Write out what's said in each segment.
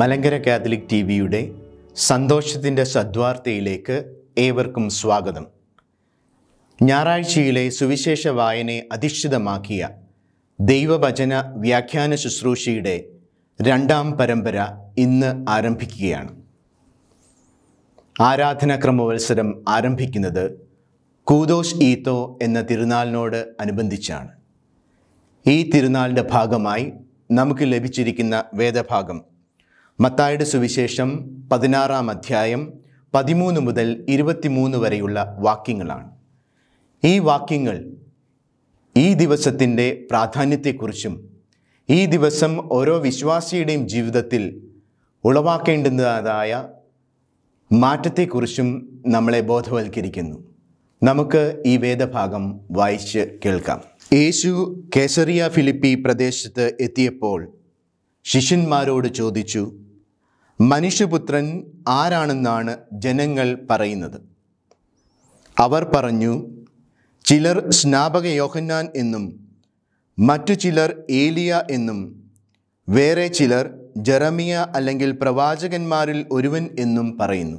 Malankara Catholic T വിയുടെ സന്തോഷത്തിൻ്റെ സദ്വാർത്തയിലേക്ക് ഏവർക്കും സ്വാഗതം ഞായറാഴ്ചയിലെ സുവിശേഷ വായനയെ അധിഷ്ഠിതമാക്കിയ ദൈവവചന വ്യാഖ്യാന ശുശ്രൂഷയുടെ രണ്ടാം പരമ്പര ഇന്ന് ആരംഭിക്കുകയാണ് ആരാധന ക്രമവത്സരം ആരംഭിക്കുന്നത് കൂദോഷ് ഈത്തോ എന്ന തിരുനാളിനോട് അനുബന്ധിച്ചാണ് ഈ തിരുനാളിൻ്റെ ഭാഗമായി നമുക്ക് ലഭിച്ചിരിക്കുന്ന വേദഭാഗം മത്തായുടെ സുവിശേഷം പതിനാറാം അധ്യായം പതിമൂന്ന് മുതൽ ഇരുപത്തിമൂന്ന് വരെയുള്ള വാക്യങ്ങളാണ് ഈ വാക്യങ്ങൾ ഈ ദിവസത്തിൻ്റെ പ്രാധാന്യത്തെക്കുറിച്ചും ഈ ദിവസം ഓരോ വിശ്വാസിയുടെയും ജീവിതത്തിൽ ഉളവാക്കേണ്ടതായ മാറ്റത്തെക്കുറിച്ചും നമ്മളെ ബോധവൽക്കരിക്കുന്നു നമുക്ക് ഈ വേദഭാഗം വായിച്ച് കേൾക്കാം യേശു കേസറിയ ഫിലിപ്പി പ്രദേശത്ത് എത്തിയപ്പോൾ ശിഷ്യന്മാരോട് ചോദിച്ചു മനുഷ്യപുത്രൻ ആരാണെന്നാണ് ജനങ്ങൾ പറയുന്നത് അവർ പറഞ്ഞു ചിലർ സ്നാപക യോഹന്നാൻ എന്നും മറ്റു ചിലർ ഏലിയ എന്നും വേറെ ചിലർ ജറമിയ അല്ലെങ്കിൽ പ്രവാചകന്മാരിൽ ഒരുവൻ എന്നും പറയുന്നു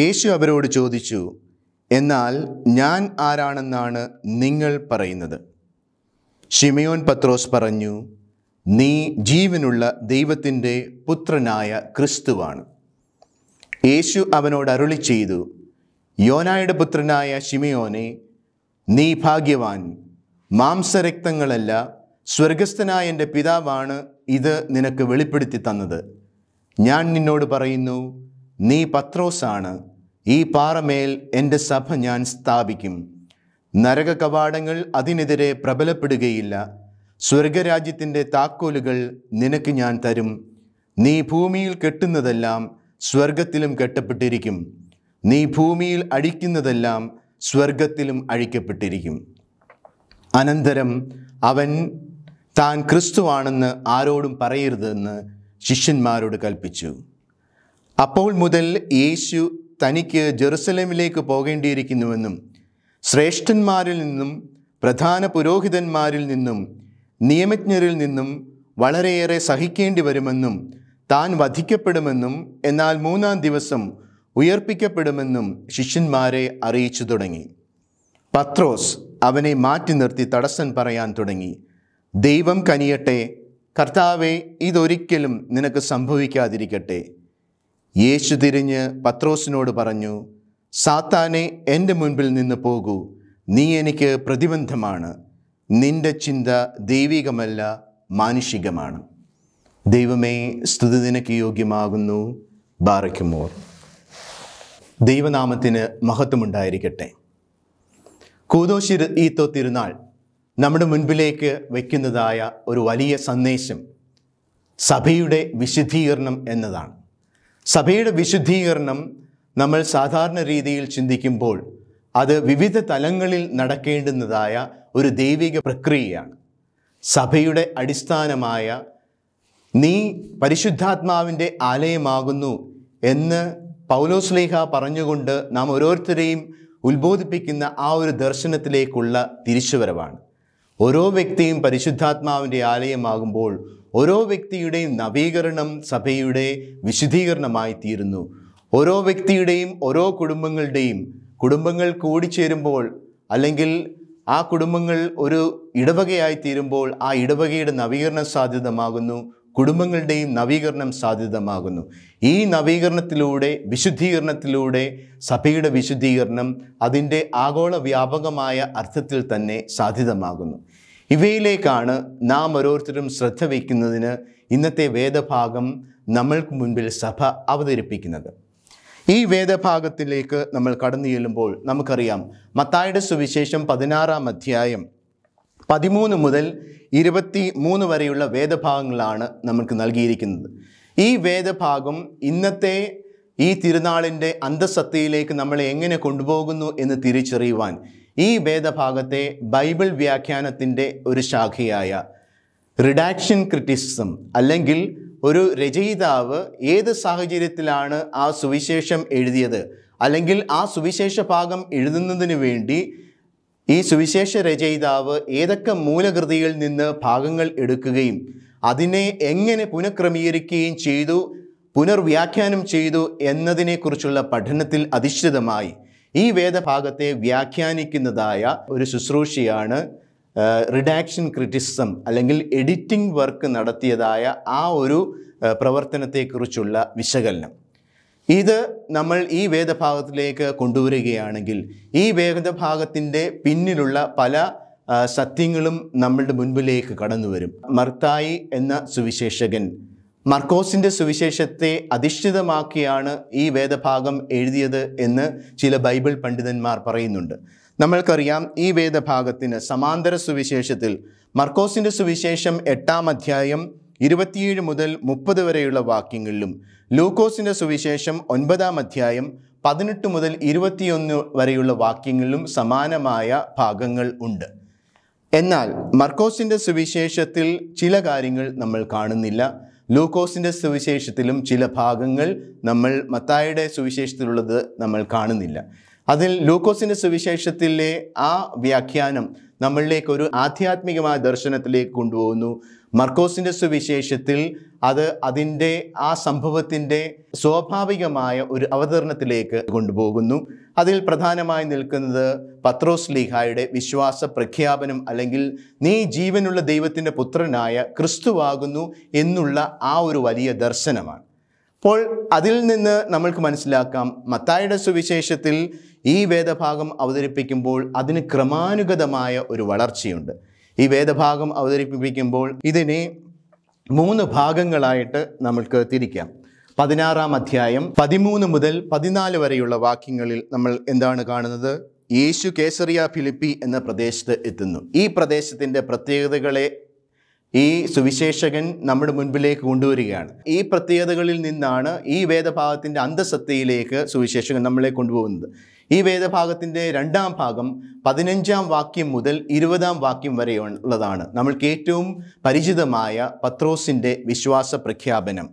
യേശു അവരോട് ചോദിച്ചു എന്നാൽ ഞാൻ ആരാണെന്നാണ് നിങ്ങൾ പറയുന്നത് ഷിമിയോൻ പത്രോസ് പറഞ്ഞു നീ ജീവനുള്ള ദൈവത്തിൻ്റെ പുത്രനായ ക്രിസ്തുവാണ് യേശു അവനോട് അരുളി ചെയ്തു യോനായുടെ പുത്രനായ ഷിമിയോനെ നീ ഭാഗ്യവാൻ മാംസരക്തങ്ങളല്ല സ്വർഗസ്ഥനായ എൻ്റെ പിതാവാണ് ഇത് നിനക്ക് വെളിപ്പെടുത്തി തന്നത് ഞാൻ നിന്നോട് പറയുന്നു നീ പത്രോസാണ് ഈ പാറമേൽ എൻ്റെ സഭ ഞാൻ സ്ഥാപിക്കും നരക കവാടങ്ങൾ അതിനെതിരെ പ്രബലപ്പെടുകയില്ല സ്വർഗരാജ്യത്തിൻ്റെ താക്കോലുകൾ നിനക്ക് ഞാൻ തരും നീ ഭൂമിയിൽ കെട്ടുന്നതെല്ലാം സ്വർഗത്തിലും കെട്ടപ്പെട്ടിരിക്കും നീ ഭൂമിയിൽ അഴിക്കുന്നതെല്ലാം സ്വർഗത്തിലും അഴിക്കപ്പെട്ടിരിക്കും അനന്തരം അവൻ താൻ ക്രിസ്തുവാണെന്ന് ആരോടും പറയരുതെന്ന് ശിഷ്യന്മാരോട് കൽപ്പിച്ചു അപ്പോൾ മുതൽ യേശു തനിക്ക് ജെറുസലേമിലേക്ക് പോകേണ്ടിയിരിക്കുന്നുവെന്നും ശ്രേഷ്ഠന്മാരിൽ നിന്നും പ്രധാന പുരോഹിതന്മാരിൽ നിന്നും നിയമജ്ഞരിൽ നിന്നും വളരെയേറെ സഹിക്കേണ്ടി വരുമെന്നും താൻ വധിക്കപ്പെടുമെന്നും എന്നാൽ മൂന്നാം ദിവസം ഉയർപ്പിക്കപ്പെടുമെന്നും ശിഷ്യന്മാരെ അറിയിച്ചു തുടങ്ങി പത്രോസ് അവനെ മാറ്റി നിർത്തി തടസ്സം പറയാൻ തുടങ്ങി ദൈവം കനിയട്ടെ കർത്താവെ ഇതൊരിക്കലും നിനക്ക് സംഭവിക്കാതിരിക്കട്ടെ യേശു തിരിഞ്ഞ് പത്രോസിനോട് പറഞ്ഞു സാത്താനെ എൻ്റെ മുൻപിൽ നിന്ന് പോകൂ നീ എനിക്ക് പ്രതിബന്ധമാണ് നിന്റെ ചിന്ത ദൈവികമല്ല മാനുഷികമാണ് ദൈവമേ സ്തുതി നിനക്ക് യോഗ്യമാകുന്നു ബാറയ്ക്കുമോർ ദൈവനാമത്തിന് മഹത്വമുണ്ടായിരിക്കട്ടെ കൂതോശി ഈത്തോ തിരുനാൾ നമ്മുടെ മുൻപിലേക്ക് വയ്ക്കുന്നതായ ഒരു വലിയ സന്ദേശം സഭയുടെ വിശുദ്ധീകരണം എന്നതാണ് സഭയുടെ വിശുദ്ധീകരണം നമ്മൾ സാധാരണ രീതിയിൽ ചിന്തിക്കുമ്പോൾ അത് വിവിധ തലങ്ങളിൽ നടക്കേണ്ടുന്നതായ ഒരു ദൈവിക പ്രക്രിയയാണ് സഭയുടെ അടിസ്ഥാനമായ നീ പരിശുദ്ധാത്മാവിൻ്റെ ആലയമാകുന്നു എന്ന് പൗലോസ്ലേഹ പറഞ്ഞുകൊണ്ട് നാം ഓരോരുത്തരെയും ഉത്ബോധിപ്പിക്കുന്ന ആ ഒരു ദർശനത്തിലേക്കുള്ള തിരിച്ചുവരവാണ് ഓരോ വ്യക്തിയും പരിശുദ്ധാത്മാവിൻ്റെ ആലയമാകുമ്പോൾ ഓരോ വ്യക്തിയുടെയും നവീകരണം സഭയുടെ വിശുദ്ധീകരണമായി തീരുന്നു ഓരോ വ്യക്തിയുടെയും ഓരോ കുടുംബങ്ങളുടെയും കുടുംബങ്ങൾ കൂടിച്ചേരുമ്പോൾ അല്ലെങ്കിൽ ആ കുടുംബങ്ങൾ ഒരു ഇടവകയായി തീരുമ്പോൾ ആ ഇടവകയുടെ നവീകരണം സാധ്യതമാകുന്നു കുടുംബങ്ങളുടെയും നവീകരണം സാധ്യതമാകുന്നു ഈ നവീകരണത്തിലൂടെ വിശുദ്ധീകരണത്തിലൂടെ സഭയുടെ വിശുദ്ധീകരണം അതിൻ്റെ ആഗോള വ്യാപകമായ അർത്ഥത്തിൽ തന്നെ സാധ്യതമാകുന്നു ഇവയിലേക്കാണ് നാം ഓരോരുത്തരും ശ്രദ്ധ വയ്ക്കുന്നതിന് ഇന്നത്തെ വേദഭാഗം നമ്മൾക്ക് മുൻപിൽ സഭ അവതരിപ്പിക്കുന്നത് ഈ വേദഭാഗത്തിലേക്ക് നമ്മൾ കടന്നു ചെല്ലുമ്പോൾ നമുക്കറിയാം മത്തായുടെ സുവിശേഷം പതിനാറാം അധ്യായം പതിമൂന്ന് മുതൽ ഇരുപത്തി മൂന്ന് വരെയുള്ള വേദഭാഗങ്ങളാണ് നമുക്ക് നൽകിയിരിക്കുന്നത് ഈ വേദഭാഗം ഇന്നത്തെ ഈ തിരുനാളിൻ്റെ അന്തസത്തയിലേക്ക് നമ്മളെ എങ്ങനെ കൊണ്ടുപോകുന്നു എന്ന് തിരിച്ചറിയുവാൻ ഈ വേദഭാഗത്തെ ബൈബിൾ വ്യാഖ്യാനത്തിൻ്റെ ഒരു ശാഖയായ റിഡാക്ഷൻ ക്രിറ്റിസിസം അല്ലെങ്കിൽ ഒരു രചയിതാവ് ഏത് സാഹചര്യത്തിലാണ് ആ സുവിശേഷം എഴുതിയത് അല്ലെങ്കിൽ ആ സുവിശേഷ ഭാഗം എഴുതുന്നതിന് വേണ്ടി ഈ സുവിശേഷ രചയിതാവ് ഏതൊക്കെ മൂലകൃതിയിൽ നിന്ന് ഭാഗങ്ങൾ എടുക്കുകയും അതിനെ എങ്ങനെ പുനഃക്രമീകരിക്കുകയും ചെയ്തു പുനർവ്യാഖ്യാനം ചെയ്തു എന്നതിനെക്കുറിച്ചുള്ള പഠനത്തിൽ അധിഷ്ഠിതമായി ഈ വേദഭാഗത്തെ വ്യാഖ്യാനിക്കുന്നതായ ഒരു ശുശ്രൂഷയാണ് റിഡാക്ഷൻ ക്രിറ്റിസം അല്ലെങ്കിൽ എഡിറ്റിംഗ് വർക്ക് നടത്തിയതായ ആ ഒരു പ്രവർത്തനത്തെക്കുറിച്ചുള്ള വിശകലനം ഇത് നമ്മൾ ഈ വേദഭാഗത്തിലേക്ക് കൊണ്ടുവരികയാണെങ്കിൽ ഈ വേദഭാഗത്തിൻ്റെ പിന്നിലുള്ള പല സത്യങ്ങളും നമ്മളുടെ മുൻപിലേക്ക് കടന്നു വരും മർത്തായി എന്ന സുവിശേഷകൻ മർക്കോസിൻ്റെ സുവിശേഷത്തെ അധിഷ്ഠിതമാക്കിയാണ് ഈ വേദഭാഗം എഴുതിയത് എന്ന് ചില ബൈബിൾ പണ്ഡിതന്മാർ പറയുന്നുണ്ട് നമ്മൾക്കറിയാം ഈ വേദഭാഗത്തിന് സമാന്തര സുവിശേഷത്തിൽ മർക്കോസിൻ്റെ സുവിശേഷം എട്ടാം അധ്യായം ഇരുപത്തിയേഴ് മുതൽ മുപ്പത് വരെയുള്ള വാക്യങ്ങളിലും ലൂക്കോസിൻ്റെ സുവിശേഷം ഒൻപതാം അധ്യായം പതിനെട്ട് മുതൽ ഇരുപത്തിയൊന്ന് വരെയുള്ള വാക്യങ്ങളിലും സമാനമായ ഭാഗങ്ങൾ ഉണ്ട് എന്നാൽ മർക്കോസിൻ്റെ സുവിശേഷത്തിൽ ചില കാര്യങ്ങൾ നമ്മൾ കാണുന്നില്ല ലൂക്കോസിൻ്റെ സുവിശേഷത്തിലും ചില ഭാഗങ്ങൾ നമ്മൾ മത്തായുടെ സുവിശേഷത്തിലുള്ളത് നമ്മൾ കാണുന്നില്ല അതിൽ ലൂക്കോസിൻ്റെ സുവിശേഷത്തിലെ ആ വ്യാഖ്യാനം നമ്മളിലേക്ക് ഒരു ആധ്യാത്മികമായ ദർശനത്തിലേക്ക് കൊണ്ടുപോകുന്നു മർക്കോസിൻ്റെ സുവിശേഷത്തിൽ അത് അതിൻ്റെ ആ സംഭവത്തിൻ്റെ സ്വാഭാവികമായ ഒരു അവതരണത്തിലേക്ക് കൊണ്ടുപോകുന്നു അതിൽ പ്രധാനമായി നിൽക്കുന്നത് പത്രോസ് ലീഹായുടെ വിശ്വാസ പ്രഖ്യാപനം അല്ലെങ്കിൽ നീ ജീവനുള്ള ദൈവത്തിൻ്റെ പുത്രനായ ക്രിസ്തുവാകുന്നു എന്നുള്ള ആ ഒരു വലിയ ദർശനമാണ് അപ്പോൾ അതിൽ നിന്ന് നമ്മൾക്ക് മനസ്സിലാക്കാം മത്തായുടെ സുവിശേഷത്തിൽ ഈ വേദഭാഗം അവതരിപ്പിക്കുമ്പോൾ അതിന് ക്രമാനുഗതമായ ഒരു വളർച്ചയുണ്ട് ഈ വേദഭാഗം അവതരിപ്പിക്കുമ്പോൾ ഇതിനെ മൂന്ന് ഭാഗങ്ങളായിട്ട് നമ്മൾക്ക് തിരിക്കാം പതിനാറാം അധ്യായം പതിമൂന്ന് മുതൽ പതിനാല് വരെയുള്ള വാക്യങ്ങളിൽ നമ്മൾ എന്താണ് കാണുന്നത് യേശു കേസറിയ ഫിലിപ്പി എന്ന പ്രദേശത്ത് എത്തുന്നു ഈ പ്രദേശത്തിൻ്റെ പ്രത്യേകതകളെ ഈ സുവിശേഷകൻ നമ്മുടെ മുൻപിലേക്ക് കൊണ്ടുവരികയാണ് ഈ പ്രത്യേകതകളിൽ നിന്നാണ് ഈ വേദഭാഗത്തിൻ്റെ അന്തസത്തയിലേക്ക് സുവിശേഷകൻ നമ്മളെ കൊണ്ടുപോകുന്നത് ഈ വേദഭാഗത്തിൻ്റെ രണ്ടാം ഭാഗം പതിനഞ്ചാം വാക്യം മുതൽ ഇരുപതാം വാക്യം വരെയുള്ളതാണ് നമ്മൾക്ക് ഏറ്റവും പരിചിതമായ പത്രോസിൻ്റെ വിശ്വാസ പ്രഖ്യാപനം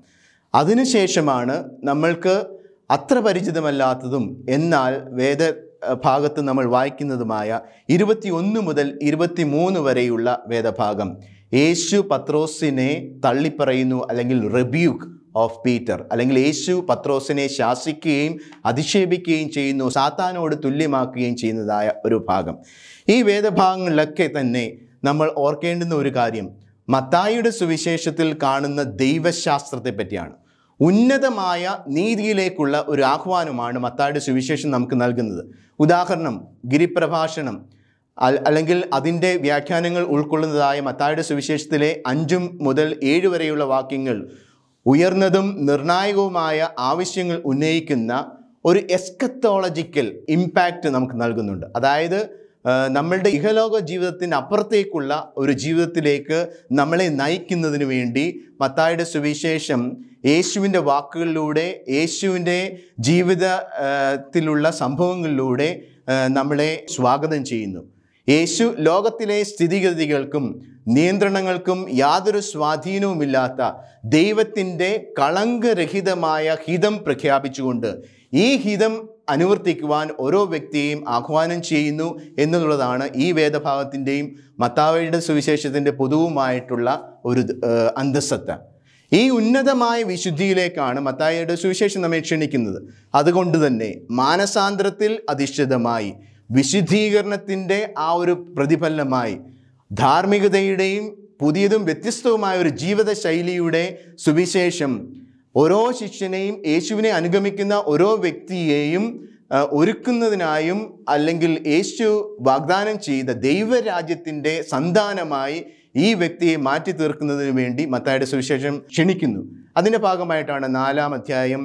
അതിനുശേഷമാണ് നമ്മൾക്ക് അത്ര പരിചിതമല്ലാത്തതും എന്നാൽ വേദ ഭാഗത്ത് നമ്മൾ വായിക്കുന്നതുമായ ഒന്ന് മുതൽ മൂന്ന് വരെയുള്ള വേദഭാഗം യേശു പത്രോസിനെ തള്ളിപ്പറയുന്നു അല്ലെങ്കിൽ റെബ്യൂക്ക് ഓഫ് പീറ്റർ അല്ലെങ്കിൽ യേശു പത്രോസിനെ ശാസിക്കുകയും അധിക്ഷേപിക്കുകയും ചെയ്യുന്നു സാത്താനോട് തുല്യമാക്കുകയും ചെയ്യുന്നതായ ഒരു ഭാഗം ഈ വേദഭാഗങ്ങളിലൊക്കെ തന്നെ നമ്മൾ ഓർക്കേണ്ടുന്ന ഒരു കാര്യം മത്തായിയുടെ സുവിശേഷത്തിൽ കാണുന്ന ദൈവശാസ്ത്രത്തെ പറ്റിയാണ് ഉന്നതമായ നീതിയിലേക്കുള്ള ഒരു ആഹ്വാനമാണ് മത്തായുടെ സുവിശേഷം നമുക്ക് നൽകുന്നത് ഉദാഹരണം ഗിരിപ്രഭാഷണം അല്ലെങ്കിൽ അതിൻ്റെ വ്യാഖ്യാനങ്ങൾ ഉൾക്കൊള്ളുന്നതായ മത്തായുടെ സുവിശേഷത്തിലെ അഞ്ചും മുതൽ ഏഴ് വരെയുള്ള വാക്യങ്ങൾ ഉയർന്നതും നിർണായകവുമായ ആവശ്യങ്ങൾ ഉന്നയിക്കുന്ന ഒരു എസ്കത്തോളജിക്കൽ ഇമ്പാക്റ്റ് നമുക്ക് നൽകുന്നുണ്ട് അതായത് നമ്മളുടെ ഇഹലോക ജീവിതത്തിന് അപ്പുറത്തേക്കുള്ള ഒരു ജീവിതത്തിലേക്ക് നമ്മളെ നയിക്കുന്നതിന് വേണ്ടി മത്തായുടെ സുവിശേഷം യേശുവിൻ്റെ വാക്കുകളിലൂടെ യേശുവിൻ്റെ ജീവിതത്തിലുള്ള സംഭവങ്ങളിലൂടെ നമ്മളെ സ്വാഗതം ചെയ്യുന്നു യേശു ലോകത്തിലെ സ്ഥിതിഗതികൾക്കും നിയന്ത്രണങ്ങൾക്കും യാതൊരു സ്വാധീനവുമില്ലാത്ത ദൈവത്തിൻ്റെ കളങ്കരഹിതമായ ഹിതം പ്രഖ്യാപിച്ചുകൊണ്ട് ഈ ഹിതം അനുവർത്തിക്കുവാൻ ഓരോ വ്യക്തിയെയും ആഹ്വാനം ചെയ്യുന്നു എന്നുള്ളതാണ് ഈ വേദഭാവത്തിൻ്റെയും മത്താവയുടെ സുവിശേഷത്തിൻ്റെ പൊതുവുമായിട്ടുള്ള ഒരു അന്തസ്സത്ത ഈ ഉന്നതമായ വിശുദ്ധിയിലേക്കാണ് മത്തായിയുടെ സുവിശേഷം നമ്മെ ക്ഷണിക്കുന്നത് അതുകൊണ്ട് തന്നെ മാനസാന്തരത്തിൽ അധിഷ്ഠിതമായി വിശുദ്ധീകരണത്തിൻ്റെ ആ ഒരു പ്രതിഫലനമായി ധാർമ്മികതയുടെയും പുതിയതും വ്യത്യസ്തവുമായ ഒരു ജീവിത ശൈലിയുടെ സുവിശേഷം ഓരോ ശിഷ്യനെയും യേശുവിനെ അനുഗമിക്കുന്ന ഓരോ വ്യക്തിയെയും ഒരുക്കുന്നതിനായും അല്ലെങ്കിൽ യേശു വാഗ്ദാനം ചെയ്ത ദൈവരാജ്യത്തിൻ്റെ സന്താനമായി ഈ വ്യക്തിയെ മാറ്റി തീർക്കുന്നതിന് വേണ്ടി മത്തായുടെ സുവിശേഷം ക്ഷണിക്കുന്നു അതിൻ്റെ ഭാഗമായിട്ടാണ് നാലാം അധ്യായം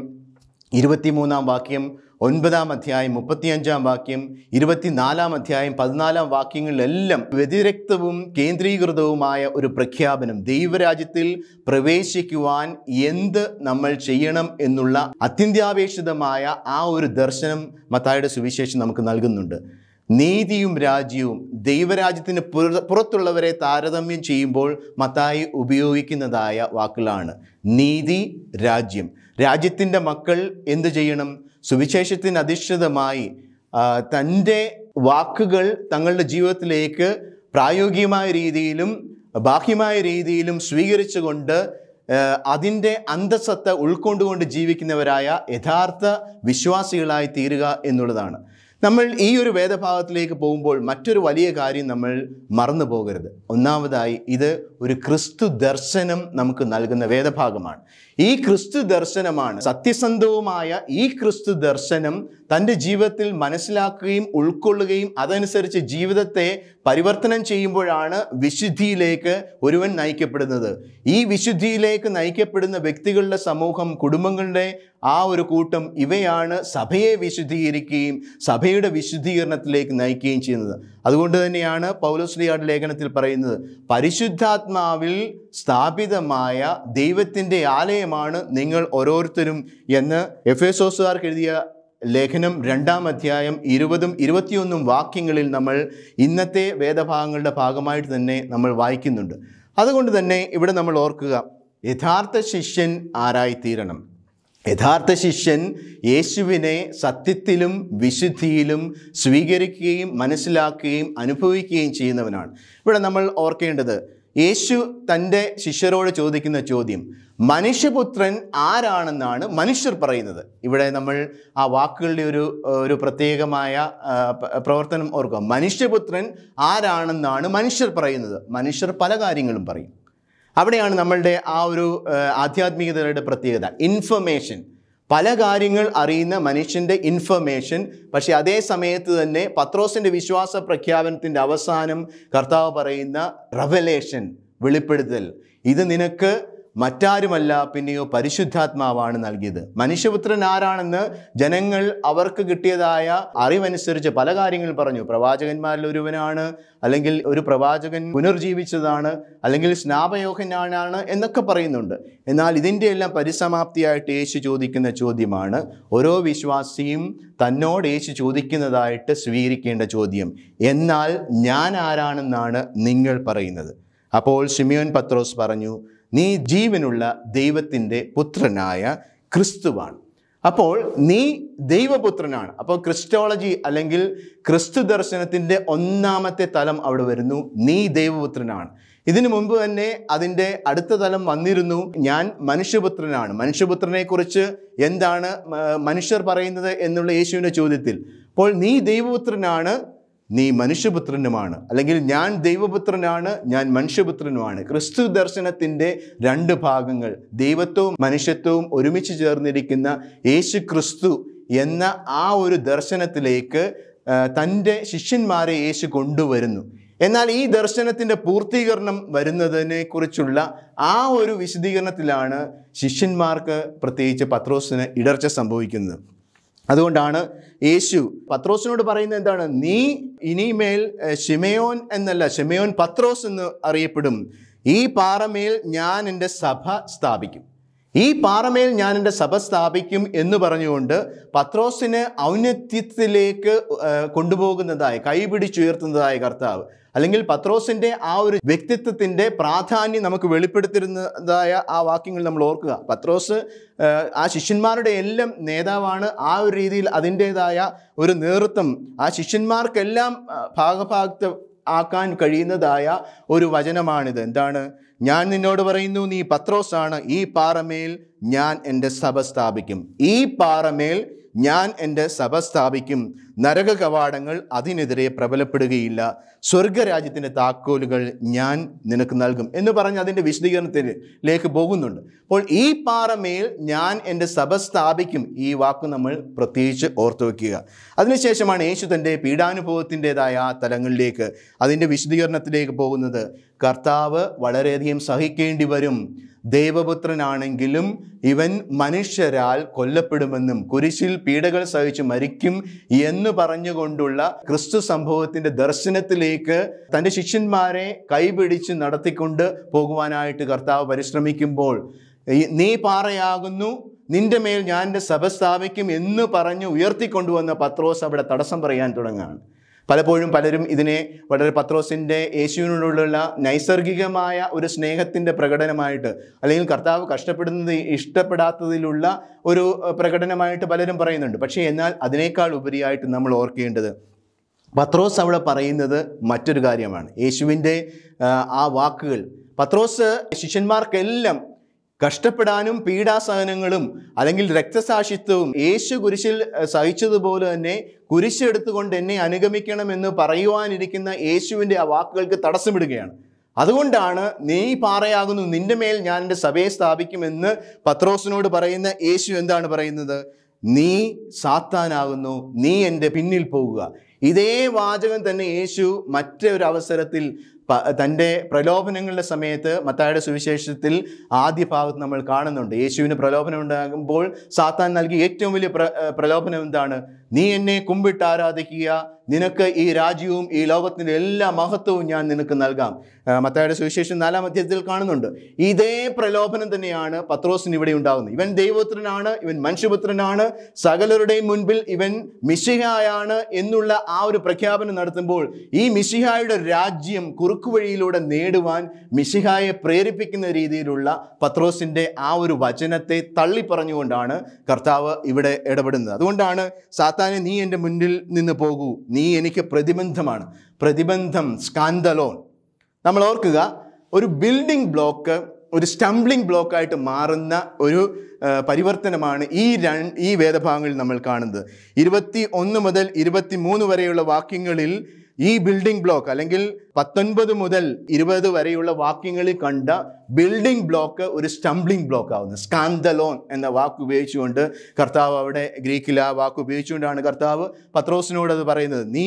ഇരുപത്തിമൂന്നാം വാക്യം ഒൻപതാം അധ്യായം മുപ്പത്തിയഞ്ചാം വാക്യം ഇരുപത്തിനാലാം അധ്യായം പതിനാലാം വാക്യങ്ങളിലെല്ലാം വ്യതിരക്തവും കേന്ദ്രീകൃതവുമായ ഒരു പ്രഖ്യാപനം ദൈവരാജ്യത്തിൽ പ്രവേശിക്കുവാൻ എന്ത് നമ്മൾ ചെയ്യണം എന്നുള്ള അത്യന്താപേക്ഷിതമായ ആ ഒരു ദർശനം മത്തായുടെ സുവിശേഷം നമുക്ക് നൽകുന്നുണ്ട് നീതിയും രാജ്യവും ദൈവരാജ്യത്തിന് പുറത്തുള്ളവരെ താരതമ്യം ചെയ്യുമ്പോൾ മത്തായി ഉപയോഗിക്കുന്നതായ വാക്കുകളാണ് നീതി രാജ്യം രാജ്യത്തിൻ്റെ മക്കൾ എന്തു ചെയ്യണം സുവിശേഷത്തിന് അധിഷ്ഠിതമായി തൻ്റെ വാക്കുകൾ തങ്ങളുടെ ജീവിതത്തിലേക്ക് പ്രായോഗികമായ രീതിയിലും ബാഹ്യമായ രീതിയിലും സ്വീകരിച്ചുകൊണ്ട് അതിൻ്റെ അന്തസത്ത ഉൾക്കൊണ്ടുകൊണ്ട് ജീവിക്കുന്നവരായ യഥാർത്ഥ വിശ്വാസികളായി തീരുക എന്നുള്ളതാണ് നമ്മൾ ഈ ഒരു വേദഭാഗത്തിലേക്ക് പോകുമ്പോൾ മറ്റൊരു വലിയ കാര്യം നമ്മൾ മറന്നു പോകരുത് ഒന്നാമതായി ഇത് ഒരു ക്രിസ്തു ദർശനം നമുക്ക് നൽകുന്ന വേദഭാഗമാണ് ഈ ക്രിസ്തു ദർശനമാണ് സത്യസന്ധവുമായ ഈ ക്രിസ്തു ദർശനം തൻ്റെ ജീവിതത്തിൽ മനസ്സിലാക്കുകയും ഉൾക്കൊള്ളുകയും അതനുസരിച്ച് ജീവിതത്തെ പരിവർത്തനം ചെയ്യുമ്പോഴാണ് വിശുദ്ധിയിലേക്ക് ഒരുവൻ നയിക്കപ്പെടുന്നത് ഈ വിശുദ്ധിയിലേക്ക് നയിക്കപ്പെടുന്ന വ്യക്തികളുടെ സമൂഹം കുടുംബങ്ങളുടെ ആ ഒരു കൂട്ടം ഇവയാണ് സഭയെ വിശുദ്ധീകരിക്കുകയും സഭയുടെ വിശുദ്ധീകരണത്തിലേക്ക് നയിക്കുകയും ചെയ്യുന്നത് അതുകൊണ്ട് തന്നെയാണ് പൗലോസ്ലിയാട് ലേഖനത്തിൽ പറയുന്നത് പരിശുദ്ധാത്മാവിൽ സ്ഥാപിതമായ ദൈവത്തിൻ്റെ ആലയം കാര്യമാണ് നിങ്ങൾ ഓരോരുത്തരും എന്ന് എഫ് എസോസുകാർക്ക് എഴുതിയ ലേഖനം രണ്ടാം അധ്യായം ഇരുപതും ഇരുപത്തിയൊന്നും വാക്യങ്ങളിൽ നമ്മൾ ഇന്നത്തെ വേദഭാഗങ്ങളുടെ ഭാഗമായിട്ട് തന്നെ നമ്മൾ വായിക്കുന്നുണ്ട് അതുകൊണ്ട് തന്നെ ഇവിടെ നമ്മൾ ഓർക്കുക യഥാർത്ഥ ശിഷ്യൻ ആരായിത്തീരണം യഥാർത്ഥ ശിഷ്യൻ യേശുവിനെ സത്യത്തിലും വിശുദ്ധിയിലും സ്വീകരിക്കുകയും മനസ്സിലാക്കുകയും അനുഭവിക്കുകയും ചെയ്യുന്നവനാണ് ഇവിടെ നമ്മൾ ഓർക്കേണ്ടത് യേശു തൻ്റെ ശിഷ്യരോട് ചോദിക്കുന്ന ചോദ്യം മനുഷ്യപുത്രൻ ആരാണെന്നാണ് മനുഷ്യർ പറയുന്നത് ഇവിടെ നമ്മൾ ആ വാക്കുകളുടെ ഒരു ഒരു പ്രത്യേകമായ പ്രവർത്തനം ഓർക്കുക മനുഷ്യപുത്രൻ ആരാണെന്നാണ് മനുഷ്യർ പറയുന്നത് മനുഷ്യർ പല കാര്യങ്ങളും പറയും അവിടെയാണ് നമ്മളുടെ ആ ഒരു ആധ്യാത്മികതയുടെ പ്രത്യേകത ഇൻഫർമേഷൻ പല കാര്യങ്ങൾ അറിയുന്ന മനുഷ്യൻ്റെ ഇൻഫർമേഷൻ പക്ഷേ അതേ സമയത്ത് തന്നെ പത്രോസിൻ്റെ വിശ്വാസ പ്രഖ്യാപനത്തിൻ്റെ അവസാനം കർത്താവ് പറയുന്ന റവലേഷൻ വെളിപ്പെടുത്തൽ ഇത് നിനക്ക് മറ്റാരുമല്ല പിന്നെയോ പരിശുദ്ധാത്മാവാണ് നൽകിയത് മനുഷ്യപുത്രൻ ആരാണെന്ന് ജനങ്ങൾ അവർക്ക് കിട്ടിയതായ അറിവനുസരിച്ച് പല കാര്യങ്ങൾ പറഞ്ഞു പ്രവാചകന്മാരിൽ ഒരുവനാണ് അല്ലെങ്കിൽ ഒരു പ്രവാചകൻ പുനർജീവിച്ചതാണ് അല്ലെങ്കിൽ സ്നാപയോഹനാണ് എന്നൊക്കെ പറയുന്നുണ്ട് എന്നാൽ ഇതിൻ്റെ എല്ലാം പരിസമാപ്തിയായിട്ട് യേശു ചോദിക്കുന്ന ചോദ്യമാണ് ഓരോ വിശ്വാസിയും തന്നോട് യേശു ചോദിക്കുന്നതായിട്ട് സ്വീകരിക്കേണ്ട ചോദ്യം എന്നാൽ ഞാൻ ആരാണെന്നാണ് നിങ്ങൾ പറയുന്നത് അപ്പോൾ ഷിമിയോൻ പത്രോസ് പറഞ്ഞു നീ ജീവനുള്ള ദൈവത്തിൻ്റെ പുത്രനായ ക്രിസ്തുവാണ് അപ്പോൾ നീ ദൈവപുത്രനാണ് അപ്പോൾ ക്രിസ്റ്റോളജി അല്ലെങ്കിൽ ക്രിസ്തു ദർശനത്തിൻ്റെ ഒന്നാമത്തെ തലം അവിടെ വരുന്നു നീ ദൈവപുത്രനാണ് ഇതിനു മുമ്പ് തന്നെ അതിൻ്റെ അടുത്ത തലം വന്നിരുന്നു ഞാൻ മനുഷ്യപുത്രനാണ് മനുഷ്യപുത്രനെക്കുറിച്ച് എന്താണ് മനുഷ്യർ പറയുന്നത് എന്നുള്ള യേശുവിൻ്റെ ചോദ്യത്തിൽ അപ്പോൾ നീ ദൈവപുത്രനാണ് നീ മനുഷ്യപുത്രനുമാണ് അല്ലെങ്കിൽ ഞാൻ ദൈവപുത്രനാണ് ഞാൻ മനുഷ്യപുത്രനുമാണ് ക്രിസ്തു ദർശനത്തിൻ്റെ രണ്ട് ഭാഗങ്ങൾ ദൈവത്വവും മനുഷ്യത്വവും ഒരുമിച്ച് ചേർന്നിരിക്കുന്ന യേശു ക്രിസ്തു എന്ന ആ ഒരു ദർശനത്തിലേക്ക് തൻ്റെ ശിഷ്യന്മാരെ യേശു കൊണ്ടുവരുന്നു എന്നാൽ ഈ ദർശനത്തിൻ്റെ പൂർത്തീകരണം വരുന്നതിനെക്കുറിച്ചുള്ള ആ ഒരു വിശദീകരണത്തിലാണ് ശിഷ്യന്മാർക്ക് പ്രത്യേകിച്ച് പത്രോസിന് ഇടർച്ച സംഭവിക്കുന്നത് അതുകൊണ്ടാണ് യേശു പത്രോസിനോട് പറയുന്നത് എന്താണ് നീ ഇനിമേൽ ഷിമയോൻ എന്നല്ല ഷിമയോൻ പത്രോസ് എന്ന് അറിയപ്പെടും ഈ പാറമേൽ ഞാൻ എൻ്റെ സഭ സ്ഥാപിക്കും ഈ പാറമേൽ ഞാൻ എൻ്റെ സഭ സ്ഥാപിക്കും എന്ന് പറഞ്ഞുകൊണ്ട് പത്രോസിനെ ഔന്നത്യത്തിലേക്ക് കൊണ്ടുപോകുന്നതായി കൈപിടിച്ചുയർത്തുന്നതായ കർത്താവ് അല്ലെങ്കിൽ പത്രോസിൻ്റെ ആ ഒരു വ്യക്തിത്വത്തിൻ്റെ പ്രാധാന്യം നമുക്ക് വെളിപ്പെടുത്തിരുന്നതായ ആ വാക്യങ്ങൾ നമ്മൾ ഓർക്കുക പത്രോസ് ആ ശിഷ്യന്മാരുടെ എല്ലാം നേതാവാണ് ആ ഒരു രീതിയിൽ അതിൻ്റേതായ ഒരു നേതൃത്വം ആ ശിഷ്യന്മാർക്കെല്ലാം ഭാഗഭാഗത്ത് ആക്കാൻ കഴിയുന്നതായ ഒരു വചനമാണിത് എന്താണ് ഞാൻ നിന്നോട് പറയുന്നു നീ പത്രോസാണ് ഈ പാറമേൽ ഞാൻ എൻ്റെ സഭ സ്ഥാപിക്കും ഈ പാറമേൽ ഞാൻ എൻ്റെ സഭ സ്ഥാപിക്കും നരക കവാടങ്ങൾ അതിനെതിരെ പ്രബലപ്പെടുകയില്ല സ്വർഗരാജ്യത്തിൻ്റെ താക്കോലുകൾ ഞാൻ നിനക്ക് നൽകും എന്ന് പറഞ്ഞ് അതിൻ്റെ വിശദീകരണത്തിലേക്ക് പോകുന്നുണ്ട് അപ്പോൾ ഈ പാറമേൽ ഞാൻ എൻ്റെ സഭ സ്ഥാപിക്കും ഈ വാക്ക് നമ്മൾ പ്രത്യേകിച്ച് ഓർത്തു വയ്ക്കുക അതിനുശേഷമാണ് യേശു തൻ്റെ പീഡാനുഭവത്തിൻ്റെതായ തലങ്ങളിലേക്ക് അതിൻ്റെ വിശദീകരണത്തിലേക്ക് പോകുന്നത് കർത്താവ് വളരെയധികം സഹിക്കേണ്ടി വരും ദൈവപുത്രനാണെങ്കിലും ഇവൻ മനുഷ്യരാൽ കൊല്ലപ്പെടുമെന്നും കുരിശിൽ പീഡകൾ സഹിച്ച് മരിക്കും എന്ന് പറഞ്ഞുകൊണ്ടുള്ള ക്രിസ്തു സംഭവത്തിന്റെ ദർശനത്തിലേക്ക് തൻ്റെ ശിഷ്യന്മാരെ കൈപിടിച്ച് നടത്തിക്കൊണ്ട് പോകുവാനായിട്ട് കർത്താവ് പരിശ്രമിക്കുമ്പോൾ നീ പാറയാകുന്നു നിന്റെ മേൽ ഞാൻ എൻ്റെ സഭ സ്ഥാപിക്കും എന്ന് പറഞ്ഞ് ഉയർത്തിക്കൊണ്ടുവന്ന പത്രോസ് അവിടെ തടസ്സം പറയാൻ തുടങ്ങുകയാണ് പലപ്പോഴും പലരും ഇതിനെ വളരെ പത്രോസിൻ്റെ യേശുവിനോടുള്ള നൈസർഗികമായ ഒരു സ്നേഹത്തിൻ്റെ പ്രകടനമായിട്ട് അല്ലെങ്കിൽ കർത്താവ് കഷ്ടപ്പെടുന്നത് ഇഷ്ടപ്പെടാത്തതിലുള്ള ഒരു പ്രകടനമായിട്ട് പലരും പറയുന്നുണ്ട് പക്ഷേ എന്നാൽ അതിനേക്കാൾ ഉപരിയായിട്ട് നമ്മൾ ഓർക്കേണ്ടത് പത്രോസ് അവിടെ പറയുന്നത് മറ്റൊരു കാര്യമാണ് യേശുവിൻ്റെ ആ വാക്കുകൾ പത്രോസ് ശിഷ്യന്മാർക്കെല്ലാം കഷ്ടപ്പെടാനും പീഡാസഹനങ്ങളും അല്ലെങ്കിൽ രക്തസാക്ഷിത്വവും യേശു കുരിശിൽ സഹിച്ചതുപോലെ തന്നെ കുരിശെടുത്തുകൊണ്ട് എന്നെ അനുഗമിക്കണമെന്ന് പറയുവാനിരിക്കുന്ന യേശുവിൻ്റെ ആ വാക്കുകൾക്ക് തടസ്സമിടുകയാണ് അതുകൊണ്ടാണ് നീ പാറയാകുന്നു നിന്റെ മേൽ ഞാൻ എൻ്റെ സഭയെ സ്ഥാപിക്കുമെന്ന് പത്രോസിനോട് പറയുന്ന യേശു എന്താണ് പറയുന്നത് നീ സാത്താനാകുന്നു നീ എൻ്റെ പിന്നിൽ പോകുക ഇതേ വാചകം തന്നെ യേശു മറ്റൊരവസരത്തിൽ തൻ്റെ പ്രലോഭനങ്ങളുടെ സമയത്ത് മത്തായുടെ സുവിശേഷത്തിൽ ആദ്യ ഭാഗത്ത് നമ്മൾ കാണുന്നുണ്ട് യേശുവിന് പ്രലോഭനം ഉണ്ടാകുമ്പോൾ സാത്താൻ നൽകിയ ഏറ്റവും വലിയ പ്രലോഭനം എന്താണ് നീ എന്നെ കുമ്പിട്ട് ആരാധിക്കുക നിനക്ക് ഈ രാജ്യവും ഈ ലോകത്തിൻ്റെ എല്ലാ മഹത്വവും ഞാൻ നിനക്ക് നൽകാം മത്തയുടെ സുവിശേഷം നാലാം അധ്യായത്തിൽ കാണുന്നുണ്ട് ഇതേ പ്രലോഭനം തന്നെയാണ് പത്രോസിന് ഇവിടെ ഉണ്ടാകുന്നത് ഇവൻ ദൈവപുത്രനാണ് ഇവൻ മനുഷ്യപുത്രനാണ് സകലരുടെയും മുൻപിൽ ഇവൻ മിശിഹായാണ് എന്നുള്ള ആ ഒരു പ്രഖ്യാപനം നടത്തുമ്പോൾ ഈ മിശിഹായുടെ രാജ്യം കുറുക്കുവഴിയിലൂടെ നേടുവാൻ മിശിഹായെ പ്രേരിപ്പിക്കുന്ന രീതിയിലുള്ള പത്രോസിൻ്റെ ആ ഒരു വചനത്തെ തള്ളി പറഞ്ഞുകൊണ്ടാണ് കർത്താവ് ഇവിടെ ഇടപെടുന്നത് അതുകൊണ്ടാണ് സാത്താനെ നീ എൻ്റെ മുന്നിൽ നിന്ന് പോകൂ നീ എനിക്ക് പ്രതിബന്ധമാണ് പ്രതിബന്ധം സ്കാന്തലോൺ നമ്മൾ ഓർക്കുക ഒരു ബിൽഡിംഗ് ബ്ലോക്ക് ഒരു സ്റ്റംബ്ലിംഗ് ബ്ലോക്കായിട്ട് മാറുന്ന ഒരു പരിവർത്തനമാണ് ഈ രണ്ട് ഈ വേദഭാഗങ്ങളിൽ നമ്മൾ കാണുന്നത് ഇരുപത്തി ഒന്ന് മുതൽ ഇരുപത്തി മൂന്ന് വരെയുള്ള വാക്യങ്ങളിൽ ഈ ബിൽഡിംഗ് ബ്ലോക്ക് അല്ലെങ്കിൽ പത്തൊൻപത് മുതൽ ഇരുപത് വരെയുള്ള വാക്യങ്ങളിൽ കണ്ട ബിൽഡിംഗ് ബ്ലോക്ക് ഒരു സ്റ്റംബ്ലിംഗ് ബ്ലോക്ക് ആവുന്നു സ്കാൻഡലോൺ എന്ന വാക്ക് ഉപയോഗിച്ചുകൊണ്ട് കർത്താവ് അവിടെ ഗ്രീക്കിൽ ആ വാക്ക് ഉപയോഗിച്ചുകൊണ്ടാണ് കർത്താവ് പത്രോസിനോട് അത് പറയുന്നത് നീ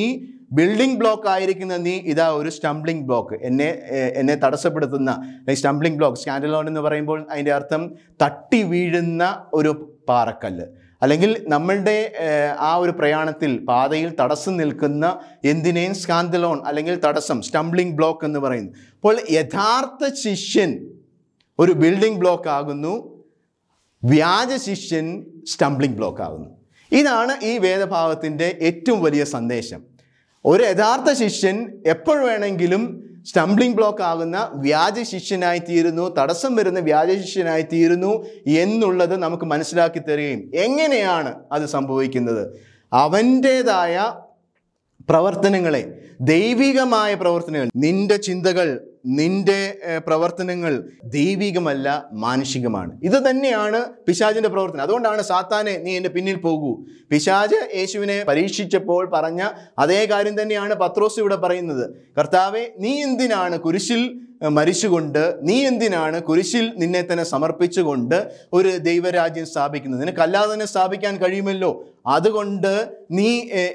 ബിൽഡിംഗ് ബ്ലോക്ക് ആയിരിക്കുന്ന നീ ഇതാ ഒരു സ്റ്റംബ്ലിംഗ് ബ്ലോക്ക് എന്നെ എന്നെ തടസ്സപ്പെടുത്തുന്ന സ്റ്റംബ്ലിംഗ് ബ്ലോക്ക് സ്കാൻഡലോൺ എന്ന് പറയുമ്പോൾ അതിൻ്റെ അർത്ഥം തട്ടി വീഴുന്ന ഒരു പാറക്കല്ല് അല്ലെങ്കിൽ നമ്മളുടെ ആ ഒരു പ്രയാണത്തിൽ പാതയിൽ തടസ്സം നിൽക്കുന്ന എന്തിനേയും സ്കാന്തലോൺ അല്ലെങ്കിൽ തടസ്സം സ്റ്റംബ്ലിംഗ് ബ്ലോക്ക് എന്ന് പറയുന്നു അപ്പോൾ യഥാർത്ഥ ശിഷ്യൻ ഒരു ബിൽഡിംഗ് ബ്ലോക്ക് ആകുന്നു വ്യാജ ശിഷ്യൻ സ്റ്റംബ്ലിംഗ് ബ്ലോക്ക് ആകുന്നു ഇതാണ് ഈ വേദഭാവത്തിൻ്റെ ഏറ്റവും വലിയ സന്ദേശം ഒരു യഥാർത്ഥ ശിഷ്യൻ എപ്പോൾ വേണമെങ്കിലും സ്റ്റംബ്ലിംഗ് ബ്ലോക്ക് ആകുന്ന വ്യാജ ശിഷ്യനായി തീരുന്നു തടസ്സം വരുന്ന വ്യാജ ശിഷ്യനായി തീരുന്നു എന്നുള്ളത് നമുക്ക് മനസ്സിലാക്കി തരികയും എങ്ങനെയാണ് അത് സംഭവിക്കുന്നത് അവൻ്റേതായ പ്രവർത്തനങ്ങളെ ദൈവികമായ പ്രവർത്തനങ്ങൾ നിന്റെ ചിന്തകൾ നിന്റെ പ്രവർത്തനങ്ങൾ ദൈവികമല്ല മാനുഷികമാണ് ഇത് തന്നെയാണ് പിശാജിന്റെ പ്രവർത്തനം അതുകൊണ്ടാണ് സാത്താനെ നീ എൻ്റെ പിന്നിൽ പോകൂ പിശാജ് യേശുവിനെ പരീക്ഷിച്ചപ്പോൾ പറഞ്ഞ അതേ കാര്യം തന്നെയാണ് പത്രോസ് ഇവിടെ പറയുന്നത് കർത്താവെ നീ എന്തിനാണ് കുരിശിൽ മരിച്ചുകൊണ്ട് നീ എന്തിനാണ് കുരിശിൽ നിന്നെ തന്നെ സമർപ്പിച്ചുകൊണ്ട് ഒരു ദൈവരാജ്യം സ്ഥാപിക്കുന്നത് നിനക്കല്ലാതെ തന്നെ സ്ഥാപിക്കാൻ കഴിയുമല്ലോ അതുകൊണ്ട് നീ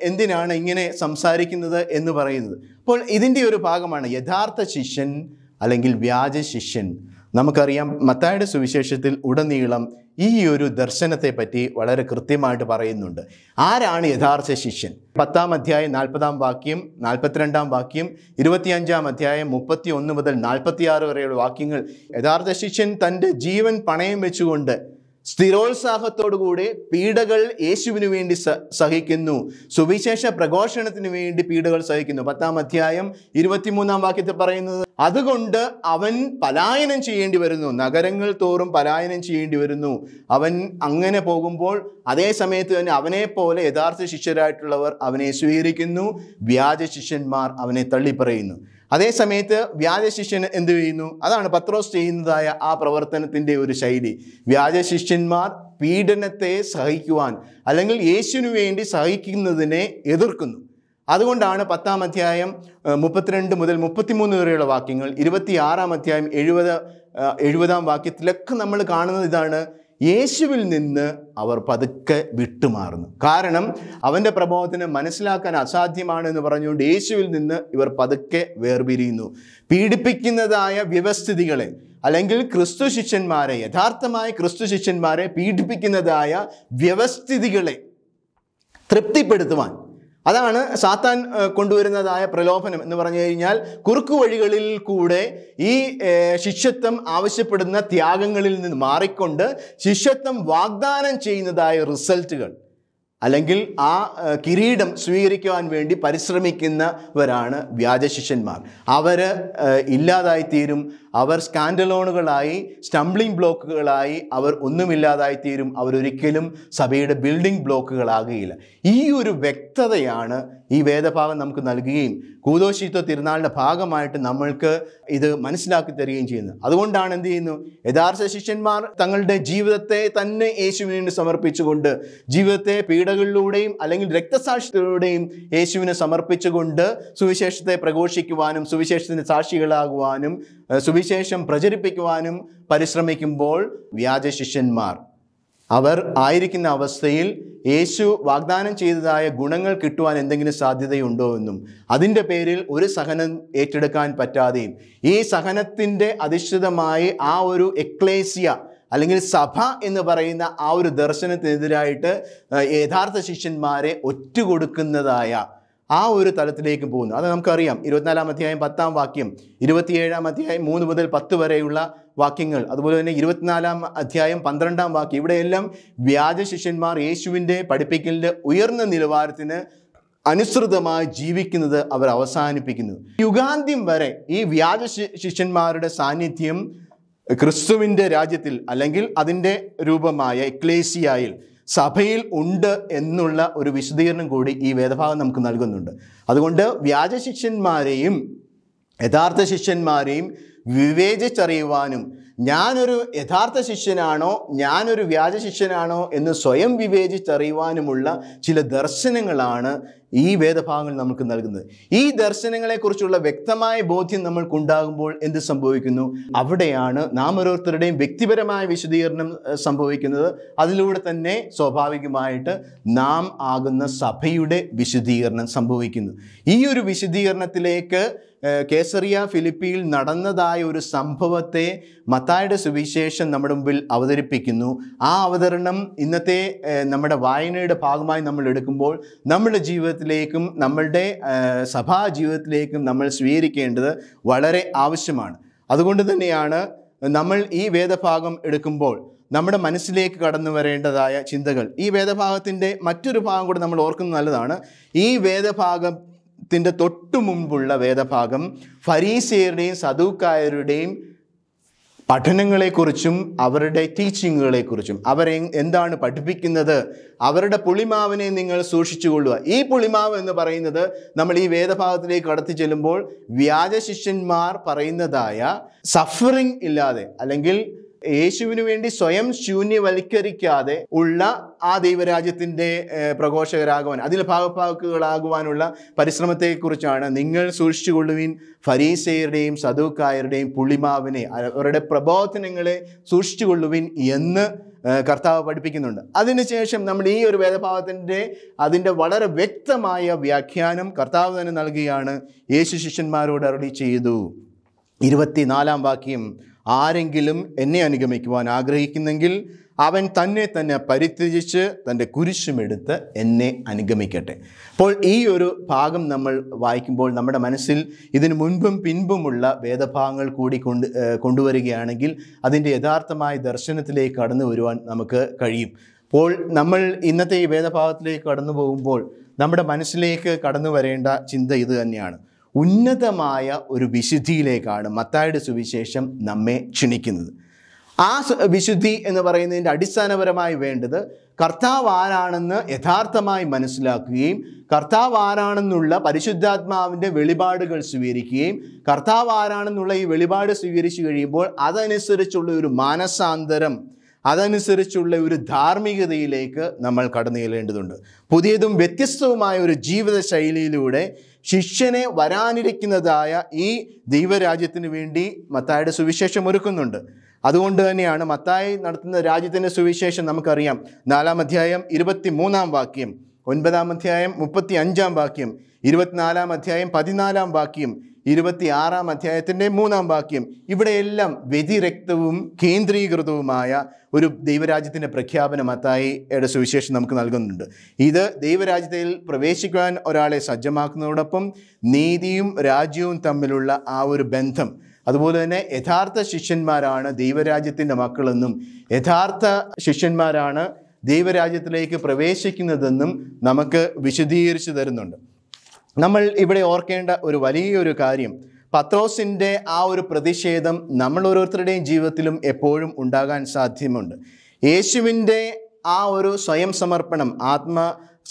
എന്തിനാണ് ഇങ്ങനെ സംസാരിക്കുന്നത് എന്ന് പറയുന്നത് അപ്പോൾ ഇതിൻ്റെ ഒരു ഭാഗമാണ് യഥാർത്ഥ ശിഷ്യൻ അല്ലെങ്കിൽ വ്യാജ ശിഷ്യൻ നമുക്കറിയാം മത്തായുടെ സുവിശേഷത്തിൽ ഉടനീളം ഈ ഒരു ദർശനത്തെ പറ്റി വളരെ കൃത്യമായിട്ട് പറയുന്നുണ്ട് ആരാണ് യഥാർത്ഥ ശിഷ്യൻ പത്താം അധ്യായം നാൽപ്പതാം വാക്യം നാൽപ്പത്തിരണ്ടാം വാക്യം ഇരുപത്തിയഞ്ചാം അധ്യായം മുപ്പത്തി ഒന്ന് മുതൽ നാൽപ്പത്തിയാറ് വരെയുള്ള വാക്യങ്ങൾ യഥാർത്ഥ ശിഷ്യൻ തൻ്റെ ജീവൻ പണയം വെച്ചുകൊണ്ട് സ്ഥിരോത്സാഹത്തോടുകൂടെ പീഡകൾ യേശുവിനു വേണ്ടി സഹിക്കുന്നു സുവിശേഷ പ്രഘോഷണത്തിന് വേണ്ടി പീഡകൾ സഹിക്കുന്നു പത്താം അധ്യായം ഇരുപത്തിമൂന്നാം വാക്യത്തിൽ പറയുന്നത് അതുകൊണ്ട് അവൻ പലായനം ചെയ്യേണ്ടി വരുന്നു നഗരങ്ങൾ തോറും പലായനം ചെയ്യേണ്ടി വരുന്നു അവൻ അങ്ങനെ പോകുമ്പോൾ അതേ സമയത്ത് തന്നെ അവനെ പോലെ യഥാർത്ഥ ശിഷ്യരായിട്ടുള്ളവർ അവനെ സ്വീകരിക്കുന്നു വ്യാജ ശിഷ്യന്മാർ അവനെ തള്ളിപ്പറയുന്നു അതേ സമയത്ത് വ്യാജ ശിഷ്യൻ എന്ത് ചെയ്യുന്നു അതാണ് പത്രോസ് ചെയ്യുന്നതായ ആ പ്രവർത്തനത്തിൻ്റെ ഒരു ശൈലി വ്യാജ ശിഷ്യന്മാർ പീഡനത്തെ സഹിക്കുവാൻ അല്ലെങ്കിൽ യേശുവിനു വേണ്ടി സഹിക്കുന്നതിനെ എതിർക്കുന്നു അതുകൊണ്ടാണ് പത്താം അധ്യായം മുപ്പത്തിരണ്ട് മുതൽ മുപ്പത്തിമൂന്ന് വരെയുള്ള വാക്യങ്ങൾ ആറാം അധ്യായം എഴുപത് എഴുപതാം വാക്യത്തിലൊക്കെ നമ്മൾ കാണുന്നത് ഇതാണ് യേശുവിൽ നിന്ന് അവർ പതുക്കെ വിട്ടുമാറുന്നു കാരണം അവൻ്റെ പ്രഭാവത്തിന് മനസ്സിലാക്കാൻ അസാധ്യമാണെന്ന് പറഞ്ഞുകൊണ്ട് യേശുവിൽ നിന്ന് ഇവർ പതുക്കെ വേർപിരിയുന്നു പീഡിപ്പിക്കുന്നതായ വ്യവസ്ഥിതികളെ അല്ലെങ്കിൽ ക്രിസ്തു ശിഷ്യന്മാരെ യഥാർത്ഥമായ ക്രിസ്തു ശിഷ്യന്മാരെ പീഡിപ്പിക്കുന്നതായ വ്യവസ്ഥിതികളെ തൃപ്തിപ്പെടുത്തുവാൻ അതാണ് സാത്താൻ കൊണ്ടുവരുന്നതായ പ്രലോഭനം എന്ന് പറഞ്ഞു കഴിഞ്ഞാൽ കുറുക്കു വഴികളിൽ കൂടെ ഈ ശിഷ്യത്വം ആവശ്യപ്പെടുന്ന ത്യാഗങ്ങളിൽ നിന്ന് മാറിക്കൊണ്ട് ശിഷ്യത്വം വാഗ്ദാനം ചെയ്യുന്നതായ റിസൾട്ടുകൾ അല്ലെങ്കിൽ ആ കിരീടം സ്വീകരിക്കുവാൻ വേണ്ടി പരിശ്രമിക്കുന്നവരാണ് വ്യാജശിഷ്യന്മാർ അവർ ഇല്ലാതായിത്തീരും അവർ സ്കാൻഡലോണുകളായി സ്റ്റംബ്ലിംഗ് ബ്ലോക്കുകളായി അവർ ഒന്നുമില്ലാതായിത്തീരും തീരും അവരൊരിക്കലും സഭയുടെ ബിൽഡിംഗ് ബ്ലോക്കുകളാകുകയില്ല ഈ ഒരു വ്യക്തതയാണ് ഈ വേദഭാഗം നമുക്ക് നൽകുകയും കൂതോശിത്വ തിരുനാളിൻ്റെ ഭാഗമായിട്ട് നമ്മൾക്ക് ഇത് മനസ്സിലാക്കി തരികയും ചെയ്യുന്നത് അതുകൊണ്ടാണ് എന്ത് ചെയ്യുന്നു യഥാർത്ഥ ശിഷ്യന്മാർ തങ്ങളുടെ ജീവിതത്തെ തന്നെ യേശുവിന് സമർപ്പിച്ചുകൊണ്ട് ജീവിതത്തെ പീഡകളിലൂടെയും അല്ലെങ്കിൽ രക്തസാക്ഷികളുടെയും യേശുവിനെ സമർപ്പിച്ചുകൊണ്ട് സുവിശേഷത്തെ പ്രഘോഷിക്കുവാനും സുവിശേഷത്തിൻ്റെ സാക്ഷികളാകുവാനും സുവിശേഷം പ്രചരിപ്പിക്കുവാനും പരിശ്രമിക്കുമ്പോൾ വ്യാജ ശിഷ്യന്മാർ അവർ ആയിരിക്കുന്ന അവസ്ഥയിൽ യേശു വാഗ്ദാനം ചെയ്തതായ ഗുണങ്ങൾ കിട്ടുവാൻ എന്തെങ്കിലും സാധ്യതയുണ്ടോ എന്നും അതിൻ്റെ പേരിൽ ഒരു സഹനം ഏറ്റെടുക്കാൻ പറ്റാതെയും ഈ സഹനത്തിൻ്റെ അധിഷ്ഠിതമായി ആ ഒരു എക്ലേസിയ അല്ലെങ്കിൽ സഭ എന്ന് പറയുന്ന ആ ഒരു ദർശനത്തിനെതിരായിട്ട് യഥാർത്ഥ ശിഷ്യന്മാരെ ഒറ്റുകൊടുക്കുന്നതായ ആ ഒരു തലത്തിലേക്ക് പോകുന്നു അത് നമുക്കറിയാം ഇരുപത്തിനാലാം അധ്യായം പത്താം വാക്യം ഇരുപത്തിയേഴാം അധ്യായം മൂന്ന് മുതൽ പത്ത് വരെയുള്ള വാക്യങ്ങൾ അതുപോലെ തന്നെ ഇരുപത്തിനാലാം അധ്യായം പന്ത്രണ്ടാം വാക്യം ഇവിടെയെല്ലാം വ്യാജ ശിഷ്യന്മാർ യേശുവിൻ്റെ പഠിപ്പിക്കലിൻ്റെ ഉയർന്ന നിലവാരത്തിന് അനുസൃതമായി ജീവിക്കുന്നത് അവർ അവസാനിപ്പിക്കുന്നു യുഗാന്ത്യം വരെ ഈ വ്യാജ ശിഷ്യന്മാരുടെ സാന്നിധ്യം ക്രിസ്തുവിൻ്റെ രാജ്യത്തിൽ അല്ലെങ്കിൽ അതിൻ്റെ രൂപമായ എക്ലേസിയായിൽ സഭയിൽ ഉണ്ട് എന്നുള്ള ഒരു വിശദീകരണം കൂടി ഈ വേദഭാഗം നമുക്ക് നൽകുന്നുണ്ട് അതുകൊണ്ട് വ്യാജ ശിഷ്യന്മാരെയും യഥാർത്ഥ ശിഷ്യന്മാരെയും വിവേചിച്ചറിയുവാനും ഞാനൊരു യഥാർത്ഥ ശിഷ്യനാണോ ഞാനൊരു വ്യാജ ശിഷ്യനാണോ എന്ന് സ്വയം വിവേചിച്ചറിയുവാനുമുള്ള ചില ദർശനങ്ങളാണ് ഈ വേദഭാഗങ്ങൾ നമുക്ക് നൽകുന്നത് ഈ ദർശനങ്ങളെക്കുറിച്ചുള്ള വ്യക്തമായ ബോധ്യം നമ്മൾക്കുണ്ടാകുമ്പോൾ എന്ത് സംഭവിക്കുന്നു അവിടെയാണ് നാം ഓരോരുത്തരുടെയും വ്യക്തിപരമായ വിശദീകരണം സംഭവിക്കുന്നത് അതിലൂടെ തന്നെ സ്വാഭാവികമായിട്ട് നാം ആകുന്ന സഭയുടെ വിശദീകരണം സംഭവിക്കുന്നു ഈ ഒരു വിശദീകരണത്തിലേക്ക് കേസറിയ ഫിലിപ്പിയിൽ നടന്നതായ ഒരു സംഭവത്തെ മത്തായുടെ സുവിശേഷം നമ്മുടെ മുമ്പിൽ അവതരിപ്പിക്കുന്നു ആ അവതരണം ഇന്നത്തെ നമ്മുടെ വായനയുടെ ഭാഗമായി നമ്മൾ എടുക്കുമ്പോൾ നമ്മുടെ ജീവിതത്തിലേക്കും നമ്മളുടെ സഭാ ജീവിതത്തിലേക്കും നമ്മൾ സ്വീകരിക്കേണ്ടത് വളരെ ആവശ്യമാണ് അതുകൊണ്ട് തന്നെയാണ് നമ്മൾ ഈ വേദഭാഗം എടുക്കുമ്പോൾ നമ്മുടെ മനസ്സിലേക്ക് കടന്നു വരേണ്ടതായ ചിന്തകൾ ഈ വേദഭാഗത്തിൻ്റെ മറ്റൊരു ഭാഗം കൂടെ നമ്മൾ ഓർക്കുന്നത് നല്ലതാണ് ഈ വേദഭാഗം ത്തിൻ്റെ തൊട്ടു മുമ്പുള്ള വേദഭാഗം ഫരീസിയരുടെയും സദൂക്കായരുടെയും പഠനങ്ങളെക്കുറിച്ചും അവരുടെ ടീച്ചിങ്ങുകളെക്കുറിച്ചും അവരെ എന്താണ് പഠിപ്പിക്കുന്നത് അവരുടെ പുളിമാവിനെ നിങ്ങൾ കൊള്ളുക ഈ പുളിമാവ് എന്ന് പറയുന്നത് നമ്മൾ ഈ വേദഭാഗത്തിലേക്ക് കടത്തി ചെല്ലുമ്പോൾ വ്യാജ ശിഷ്യന്മാർ പറയുന്നതായ സഫറിങ് ഇല്ലാതെ അല്ലെങ്കിൽ യേശുവിനു വേണ്ടി സ്വയം ശൂന്യവൽക്കരിക്കാതെ ഉള്ള ആ ദൈവരാജ്യത്തിൻ്റെ പ്രഘോഷകരാകുവാൻ അതിൽ ഭാഗഭാക്കുകളാകുവാനുള്ള പരിശ്രമത്തെക്കുറിച്ചാണ് നിങ്ങൾ സൂക്ഷിച്ചുകൊള്ളുവിൻ ഫരീസയരുടെയും സദൂക്കായരുടെയും പുളിമാവിനെ അവരുടെ പ്രബോധനങ്ങളെ സൂക്ഷിച്ചുകൊള്ളുവിൻ എന്ന് കർത്താവ് പഠിപ്പിക്കുന്നുണ്ട് അതിനുശേഷം നമ്മൾ ഈ ഒരു വേദഭാവത്തിൻ്റെ അതിൻ്റെ വളരെ വ്യക്തമായ വ്യാഖ്യാനം കർത്താവ് തന്നെ നൽകുകയാണ് യേശു ശിഷ്യന്മാരോട് അരളി ചെയ്തു ഇരുപത്തിനാലാം വാക്യം ആരെങ്കിലും എന്നെ അനുഗമിക്കുവാൻ ആഗ്രഹിക്കുന്നെങ്കിൽ അവൻ തന്നെ തന്നെ പരിത്യജിച്ച് തൻ്റെ കുരിശുമെടുത്ത് എന്നെ അനുഗമിക്കട്ടെ അപ്പോൾ ഈ ഒരു ഭാഗം നമ്മൾ വായിക്കുമ്പോൾ നമ്മുടെ മനസ്സിൽ ഇതിനു മുൻപും പിൻപുമുള്ള വേദഭാഗങ്ങൾ കൂടി കൊണ്ട് കൊണ്ടുവരികയാണെങ്കിൽ അതിൻ്റെ യഥാർത്ഥമായ ദർശനത്തിലേക്ക് കടന്നു വരുവാൻ നമുക്ക് കഴിയും അപ്പോൾ നമ്മൾ ഇന്നത്തെ ഈ വേദഭാഗത്തിലേക്ക് കടന്നു പോകുമ്പോൾ നമ്മുടെ മനസ്സിലേക്ക് കടന്നു വരേണ്ട ചിന്ത ഇത് തന്നെയാണ് ഉന്നതമായ ഒരു വിശുദ്ധിയിലേക്കാണ് മത്തായുടെ സുവിശേഷം നമ്മെ ക്ഷണിക്കുന്നത് ആ വിശുദ്ധി എന്ന് പറയുന്നതിൻ്റെ അടിസ്ഥാനപരമായി വേണ്ടത് കർത്താവ് ആരാണെന്ന് യഥാർത്ഥമായി മനസ്സിലാക്കുകയും കർത്താവ് ആരാണെന്നുള്ള പരിശുദ്ധാത്മാവിൻ്റെ വെളിപാടുകൾ സ്വീകരിക്കുകയും കർത്താവ് ആരാണെന്നുള്ള ഈ വെളിപാട് സ്വീകരിച്ചു കഴിയുമ്പോൾ അതനുസരിച്ചുള്ള ഒരു മാനസാന്തരം അതനുസരിച്ചുള്ള ഒരു ധാർമ്മികതയിലേക്ക് നമ്മൾ കടന്നു ചെല്ലേണ്ടതുണ്ട് പുതിയതും വ്യത്യസ്തവുമായ ഒരു ജീവിത ശൈലിയിലൂടെ ശിഷ്യനെ വരാനിരിക്കുന്നതായ ഈ ദൈവരാജ്യത്തിന് വേണ്ടി മത്തായുടെ സുവിശേഷം ഒരുക്കുന്നുണ്ട് അതുകൊണ്ട് തന്നെയാണ് മത്തായി നടത്തുന്ന രാജ്യത്തിൻ്റെ സുവിശേഷം നമുക്കറിയാം നാലാം അധ്യായം ഇരുപത്തി മൂന്നാം വാക്യം ഒൻപതാം അധ്യായം മുപ്പത്തി അഞ്ചാം വാക്യം ഇരുപത്തിനാലാം അധ്യായം പതിനാലാം വാക്യം ആറാം അധ്യായത്തിൻ്റെ മൂന്നാം വാക്യം ഇവിടെയെല്ലാം വ്യതിരക്തവും കേന്ദ്രീകൃതവുമായ ഒരു ദൈവരാജ്യത്തിൻ്റെ പ്രഖ്യാപനമത്തായി യുടെ സുവിശേഷം നമുക്ക് നൽകുന്നുണ്ട് ഇത് ദൈവരാജ്യത്തിൽ പ്രവേശിക്കുവാൻ ഒരാളെ സജ്ജമാക്കുന്നതോടൊപ്പം നീതിയും രാജ്യവും തമ്മിലുള്ള ആ ഒരു ബന്ധം അതുപോലെ തന്നെ യഥാർത്ഥ ശിഷ്യന്മാരാണ് ദൈവരാജ്യത്തിൻ്റെ മക്കളെന്നും യഥാർത്ഥ ശിഷ്യന്മാരാണ് ദൈവരാജ്യത്തിലേക്ക് പ്രവേശിക്കുന്നതെന്നും നമുക്ക് വിശദീകരിച്ചു തരുന്നുണ്ട് നമ്മൾ ഇവിടെ ഓർക്കേണ്ട ഒരു വലിയൊരു കാര്യം പത്രോസിൻ്റെ ആ ഒരു പ്രതിഷേധം നമ്മൾ ഓരോരുത്തരുടെയും ജീവിതത്തിലും എപ്പോഴും ഉണ്ടാകാൻ സാധ്യമുണ്ട് യേശുവിൻ്റെ ആ ഒരു സ്വയം സമർപ്പണം ആത്മ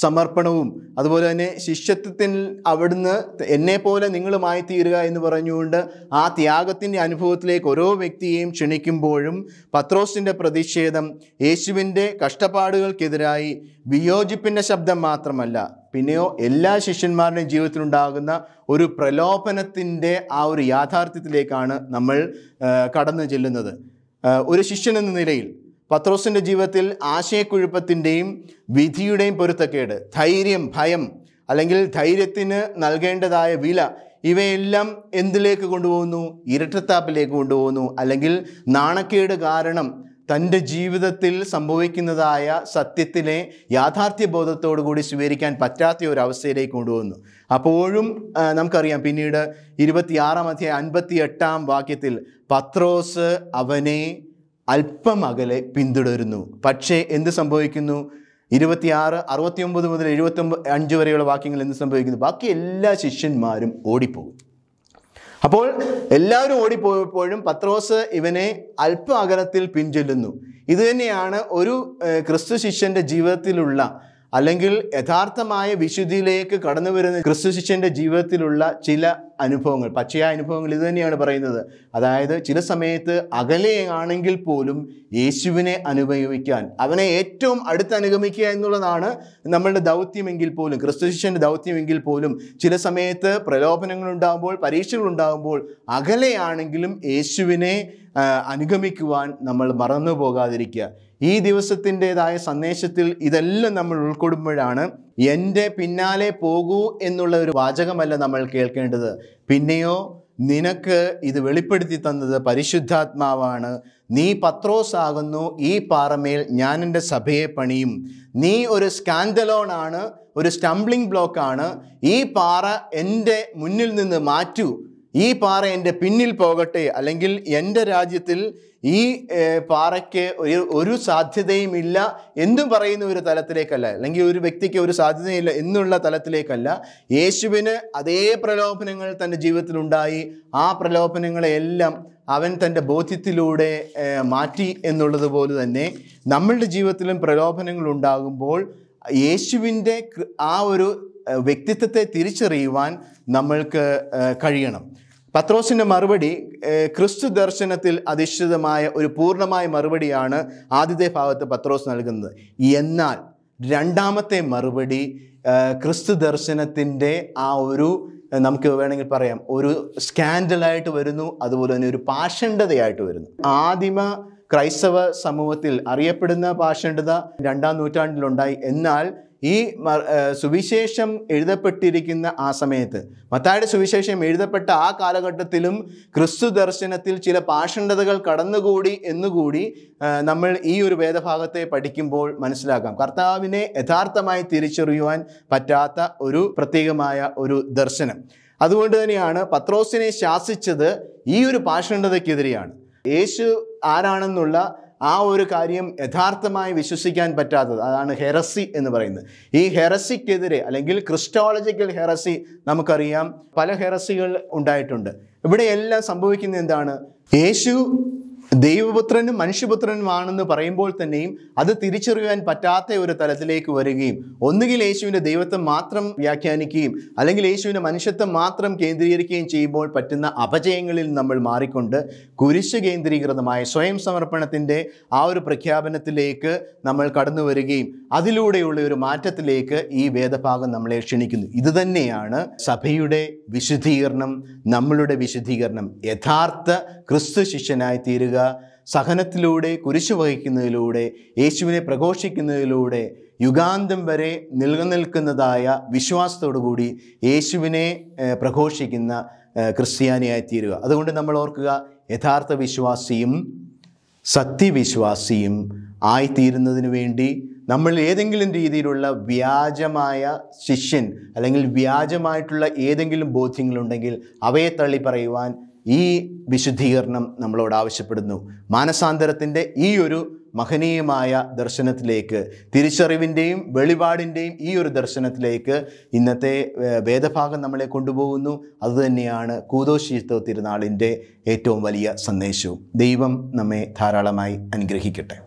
സമർപ്പണവും അതുപോലെ തന്നെ ശിഷ്യത്വത്തിൽ അവിടുന്ന് പോലെ നിങ്ങളുമായി തീരുക എന്ന് പറഞ്ഞുകൊണ്ട് ആ ത്യാഗത്തിൻ്റെ അനുഭവത്തിലേക്ക് ഓരോ വ്യക്തിയെയും ക്ഷണിക്കുമ്പോഴും പത്രോസിൻ്റെ പ്രതിഷേധം യേശുവിൻ്റെ കഷ്ടപ്പാടുകൾക്കെതിരായി വിയോജിപ്പിൻ്റെ ശബ്ദം മാത്രമല്ല പിന്നെയോ എല്ലാ ശിഷ്യന്മാരുടെയും ജീവിതത്തിലുണ്ടാകുന്ന ഒരു പ്രലോഭനത്തിൻ്റെ ആ ഒരു യാഥാർത്ഥ്യത്തിലേക്കാണ് നമ്മൾ കടന്നു ചെല്ലുന്നത് ഒരു ശിഷ്യൻ എന്ന നിലയിൽ പത്രോസിൻ്റെ ജീവിതത്തിൽ ആശയക്കുഴപ്പത്തിൻ്റെയും വിധിയുടെയും പൊരുത്തക്കേട് ധൈര്യം ഭയം അല്ലെങ്കിൽ ധൈര്യത്തിന് നൽകേണ്ടതായ വില ഇവയെല്ലാം എന്തിലേക്ക് കൊണ്ടുപോകുന്നു ഇരട്ടത്താപ്പിലേക്ക് കൊണ്ടുപോകുന്നു അല്ലെങ്കിൽ നാണക്കേട് കാരണം തൻ്റെ ജീവിതത്തിൽ സംഭവിക്കുന്നതായ സത്യത്തിനെ യാഥാർത്ഥ്യബോധത്തോടു കൂടി സ്വീകരിക്കാൻ പറ്റാത്ത ഒരു അവസ്ഥയിലേക്ക് കൊണ്ടുപോകുന്നു അപ്പോഴും നമുക്കറിയാം പിന്നീട് ഇരുപത്തിയാറാം അധ്യായം അൻപത്തി എട്ടാം വാക്യത്തിൽ പത്രോസ് അവനെ അല്പം അകലെ പിന്തുടരുന്നു പക്ഷേ എന്ത് സംഭവിക്കുന്നു ഇരുപത്തിയാറ് അറുപത്തിയൊമ്പത് മുതൽ എഴുപത്തൊമ്പത് അഞ്ച് വരെയുള്ള വാക്യങ്ങൾ എന്ത് സംഭവിക്കുന്നു ബാക്കി എല്ലാ ശിഷ്യന്മാരും ഓടിപ്പോകും അപ്പോൾ എല്ലാവരും ഓടിപ്പോയപ്പോഴും പത്രോസ് ഇവനെ അല്പ അകലത്തിൽ പിൻചൊല്ലുന്നു ഇതുതന്നെയാണ് ഒരു ക്രിസ്തു ശിഷ്യൻ്റെ ജീവിതത്തിലുള്ള അല്ലെങ്കിൽ യഥാർത്ഥമായ വിശുദ്ധിയിലേക്ക് കടന്നു വരുന്ന ക്രിസ്തു ശിഷ്യൻ്റെ ജീവിതത്തിലുള്ള ചില അനുഭവങ്ങൾ പച്ചയായ അനുഭവങ്ങൾ ഇത് തന്നെയാണ് പറയുന്നത് അതായത് ചില സമയത്ത് അകലെയാണെങ്കിൽ പോലും യേശുവിനെ അനുഭവിക്കാൻ അവനെ ഏറ്റവും അടുത്ത് അനുഗമിക്കുക എന്നുള്ളതാണ് നമ്മളുടെ ദൗത്യമെങ്കിൽ പോലും ക്രിസ്തു ശിഷ്യൻ്റെ ദൗത്യമെങ്കിൽ പോലും ചില സമയത്ത് പ്രലോഭനങ്ങൾ ഉണ്ടാകുമ്പോൾ പരീക്ഷകൾ ഉണ്ടാകുമ്പോൾ അകലെയാണെങ്കിലും യേശുവിനെ അനുഗമിക്കുവാൻ നമ്മൾ മറന്നു പോകാതിരിക്കുക ഈ ദിവസത്തിൻ്റെതായ സന്ദേശത്തിൽ ഇതെല്ലാം നമ്മൾ ഉൾക്കൊള്ളുമ്പോഴാണ് എൻ്റെ പിന്നാലെ പോകൂ എന്നുള്ള ഒരു വാചകമല്ല നമ്മൾ കേൾക്കേണ്ടത് പിന്നെയോ നിനക്ക് ഇത് വെളിപ്പെടുത്തി തന്നത് പരിശുദ്ധാത്മാവാണ് നീ പത്രോസാകുന്നു ഈ പാറമേൽ ഞാൻ എൻ്റെ സഭയെ പണിയും നീ ഒരു സ്കാൻഡലോണാണ് ഒരു സ്റ്റംബ്ലിംഗ് ബ്ലോക്കാണ് ഈ പാറ എൻ്റെ മുന്നിൽ നിന്ന് മാറ്റൂ ഈ പാറ എൻ്റെ പിന്നിൽ പോകട്ടെ അല്ലെങ്കിൽ എൻ്റെ രാജ്യത്തിൽ ഈ പാറയ്ക്ക് ഒരു സാധ്യതയും സാധ്യതയുമില്ല എന്നും പറയുന്ന ഒരു തലത്തിലേക്കല്ല അല്ലെങ്കിൽ ഒരു വ്യക്തിക്ക് ഒരു സാധ്യതയില്ല എന്നുള്ള തലത്തിലേക്കല്ല യേശുവിന് അതേ പ്രലോഭനങ്ങൾ തൻ്റെ ജീവിതത്തിലുണ്ടായി ആ പ്രലോഭനങ്ങളെയെല്ലാം അവൻ തൻ്റെ ബോധ്യത്തിലൂടെ മാറ്റി എന്നുള്ളതുപോലെ തന്നെ നമ്മളുടെ ജീവിതത്തിലും പ്രലോഭനങ്ങൾ ഉണ്ടാകുമ്പോൾ യേശുവിൻ്റെ ആ ഒരു വ്യക്തിത്വത്തെ തിരിച്ചറിയുവാൻ നമ്മൾക്ക് കഴിയണം പത്രോസിൻ്റെ മറുപടി ക്രിസ്തു ദർശനത്തിൽ അധിഷ്ഠിതമായ ഒരു പൂർണ്ണമായ മറുപടിയാണ് ആദ്യത്തെ ഭാഗത്ത് പത്രോസ് നൽകുന്നത് എന്നാൽ രണ്ടാമത്തെ മറുപടി ക്രിസ്തു ദർശനത്തിൻ്റെ ആ ഒരു നമുക്ക് വേണമെങ്കിൽ പറയാം ഒരു സ്കാൻഡലായിട്ട് വരുന്നു അതുപോലെ തന്നെ ഒരു പാഷണ്ഡതയായിട്ട് വരുന്നു ആദിമ ക്രൈസ്തവ സമൂഹത്തിൽ അറിയപ്പെടുന്ന പാഷണ്ഡത രണ്ടാം നൂറ്റാണ്ടിലുണ്ടായി എന്നാൽ ഈ സുവിശേഷം എഴുതപ്പെട്ടിരിക്കുന്ന ആ സമയത്ത് മത്തായുടെ സുവിശേഷം എഴുതപ്പെട്ട ആ കാലഘട്ടത്തിലും ക്രിസ്തു ദർശനത്തിൽ ചില പാഷണ്ഡതകൾ കടന്നുകൂടി എന്നുകൂടി നമ്മൾ ഈ ഒരു വേദഭാഗത്തെ പഠിക്കുമ്പോൾ മനസ്സിലാക്കാം കർത്താവിനെ യഥാർത്ഥമായി തിരിച്ചറിയുവാൻ പറ്റാത്ത ഒരു പ്രത്യേകമായ ഒരു ദർശനം അതുകൊണ്ട് തന്നെയാണ് പത്രോസിനെ ശാസിച്ചത് ഈ ഒരു പാഷണ്ഡതയ്ക്കെതിരെയാണ് യേശു ആരാണെന്നുള്ള ആ ഒരു കാര്യം യഥാർത്ഥമായി വിശ്വസിക്കാൻ പറ്റാത്തത് അതാണ് ഹെറസി എന്ന് പറയുന്നത് ഈ ഹെറസിക്കെതിരെ അല്ലെങ്കിൽ ക്രിസ്റ്റോളജിക്കൽ ഹെറസി നമുക്കറിയാം പല ഹെറസികൾ ഉണ്ടായിട്ടുണ്ട് ഇവിടെയെല്ലാം സംഭവിക്കുന്നത് എന്താണ് യേശു ദൈവപുത്രനും മനുഷ്യപുത്രനുമാണെന്ന് പറയുമ്പോൾ തന്നെയും അത് തിരിച്ചറിയാൻ പറ്റാത്ത ഒരു തലത്തിലേക്ക് വരികയും ഒന്നുകിൽ യേശുവിൻ്റെ ദൈവത്വം മാത്രം വ്യാഖ്യാനിക്കുകയും അല്ലെങ്കിൽ യേശുവിൻ്റെ മനുഷ്യത്വം മാത്രം കേന്ദ്രീകരിക്കുകയും ചെയ്യുമ്പോൾ പറ്റുന്ന അപജയങ്ങളിൽ നമ്മൾ മാറിക്കൊണ്ട് കുരിശ് കേന്ദ്രീകൃതമായ സ്വയം സമർപ്പണത്തിൻ്റെ ആ ഒരു പ്രഖ്യാപനത്തിലേക്ക് നമ്മൾ കടന്നു വരികയും അതിലൂടെയുള്ള ഒരു മാറ്റത്തിലേക്ക് ഈ വേദഭാഗം നമ്മളെ ക്ഷണിക്കുന്നു ഇതുതന്നെയാണ് സഭയുടെ വിശുദ്ധീകരണം നമ്മളുടെ വിശുദ്ധീകരണം യഥാർത്ഥ ക്രിസ്തു ശിഷ്യനായി തീരുക സഹനത്തിലൂടെ കുരിശു വഹിക്കുന്നതിലൂടെ യേശുവിനെ പ്രഘോഷിക്കുന്നതിലൂടെ യുഗാന്തം വരെ നിലനിൽക്കുന്നതായ വിശ്വാസത്തോടുകൂടി യേശുവിനെ പ്രഘോഷിക്കുന്ന ക്രിസ്ത്യാനിയായി തീരുക അതുകൊണ്ട് നമ്മൾ ഓർക്കുക യഥാർത്ഥ വിശ്വാസിയും സത്യവിശ്വാസിയും ആയിത്തീരുന്നതിന് വേണ്ടി നമ്മൾ ഏതെങ്കിലും രീതിയിലുള്ള വ്യാജമായ ശിഷ്യൻ അല്ലെങ്കിൽ വ്യാജമായിട്ടുള്ള ഏതെങ്കിലും ബോധ്യങ്ങളുണ്ടെങ്കിൽ അവയെ തള്ളി പറയുവാൻ ഈ വിശുദ്ധീകരണം നമ്മളോട് ആവശ്യപ്പെടുന്നു മാനസാന്തരത്തിൻ്റെ ഈ ഒരു മഹനീയമായ ദർശനത്തിലേക്ക് തിരിച്ചറിവിൻ്റെയും വെളിപാടിൻ്റെയും ഈ ഒരു ദർശനത്തിലേക്ക് ഇന്നത്തെ വേദഭാഗം നമ്മളെ കൊണ്ടുപോകുന്നു അതുതന്നെയാണ് കൂതോശീത്വ തിരുനാളിൻ്റെ ഏറ്റവും വലിയ സന്ദേശവും ദൈവം നമ്മെ ധാരാളമായി അനുഗ്രഹിക്കട്ടെ